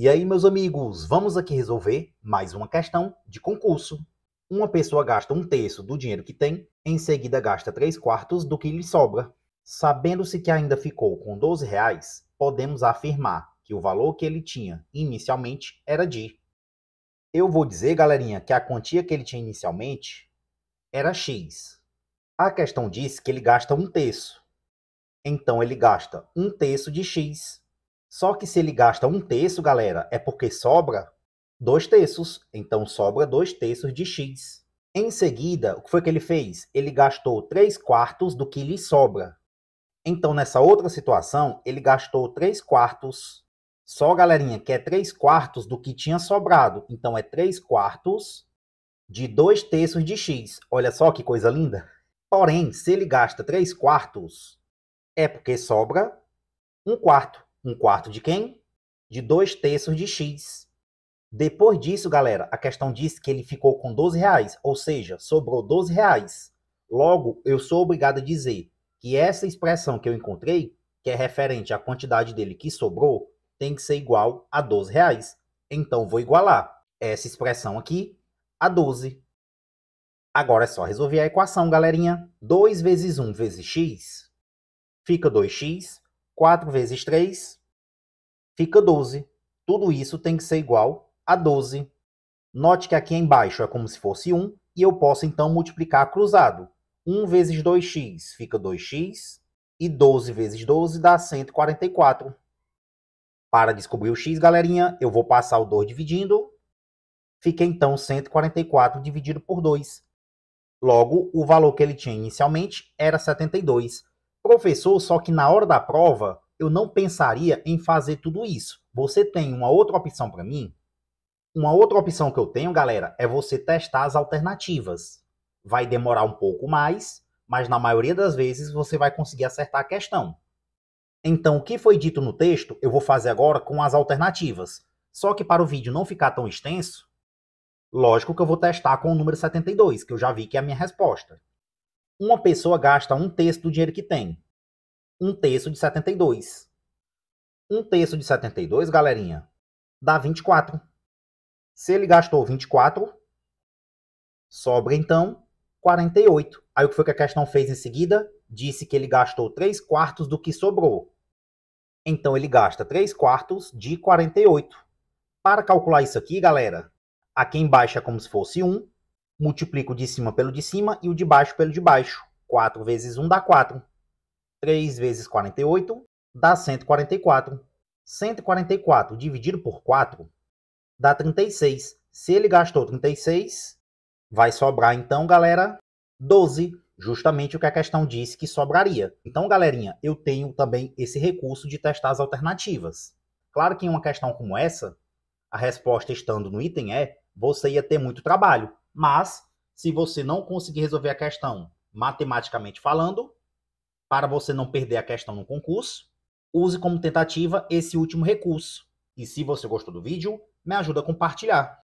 E aí, meus amigos, vamos aqui resolver mais uma questão de concurso. Uma pessoa gasta um terço do dinheiro que tem, em seguida gasta três quartos do que lhe sobra. Sabendo-se que ainda ficou com 12 reais, podemos afirmar que o valor que ele tinha inicialmente era de. Eu vou dizer, galerinha, que a quantia que ele tinha inicialmente era X. A questão diz que ele gasta um terço. Então ele gasta um terço de X só que se ele gasta um terço, galera, é porque sobra dois terços. Então sobra dois terços de X. Em seguida, o que foi que ele fez? Ele gastou 3 quartos do que lhe sobra. Então, nessa outra situação, ele gastou 3 quartos. Só, galerinha, que é 3 quartos do que tinha sobrado. Então, é 3 quartos de 2 terços de x. Olha só que coisa linda. Porém, se ele gasta 3 quartos, é porque sobra 1 quarto. Um quarto de quem? De dois terços de X. Depois disso, galera, a questão diz que ele ficou com 12 reais, ou seja, sobrou 12 reais. Logo, eu sou obrigado a dizer que essa expressão que eu encontrei, que é referente à quantidade dele que sobrou, tem que ser igual a 12 reais. Então, vou igualar essa expressão aqui a 12. Agora é só resolver a equação, galerinha. 2 vezes 1 vezes x fica 2x. 4 vezes 3 fica 12. Tudo isso tem que ser igual a 12. Note que aqui embaixo é como se fosse 1 e eu posso então multiplicar cruzado. 1 vezes 2x fica 2x e 12 vezes 12 dá 144. Para descobrir o x, galerinha, eu vou passar o 2 dividindo. Fica então 144 dividido por 2. Logo, o valor que ele tinha inicialmente era 72. Professor, só que na hora da prova, eu não pensaria em fazer tudo isso. Você tem uma outra opção para mim? Uma outra opção que eu tenho, galera, é você testar as alternativas. Vai demorar um pouco mais, mas na maioria das vezes você vai conseguir acertar a questão. Então, o que foi dito no texto, eu vou fazer agora com as alternativas. Só que para o vídeo não ficar tão extenso, lógico que eu vou testar com o número 72, que eu já vi que é a minha resposta. Uma pessoa gasta um terço do dinheiro que tem um terço de 72. Um terço de 72, galerinha, dá 24. Se ele gastou 24, sobra então 48. Aí o que foi que a questão fez em seguida? Disse que ele gastou 3 quartos do que sobrou. Então ele gasta 3 quartos de 48. Para calcular isso aqui, galera, aqui embaixo é como se fosse 1, multiplico o de cima pelo de cima e o de baixo pelo de baixo. 4 vezes 1 dá 4. 3 vezes 48 dá 144. 144 dividido por 4 dá 36. Se ele gastou 36, vai sobrar então, galera, 12. Justamente o que a questão disse que sobraria. Então, galerinha, eu tenho também esse recurso de testar as alternativas. Claro que em uma questão como essa, a resposta estando no item é, você ia ter muito trabalho. Mas, se você não conseguir resolver a questão matematicamente falando, para você não perder a questão no concurso, use como tentativa esse último recurso. E se você gostou do vídeo, me ajuda a compartilhar.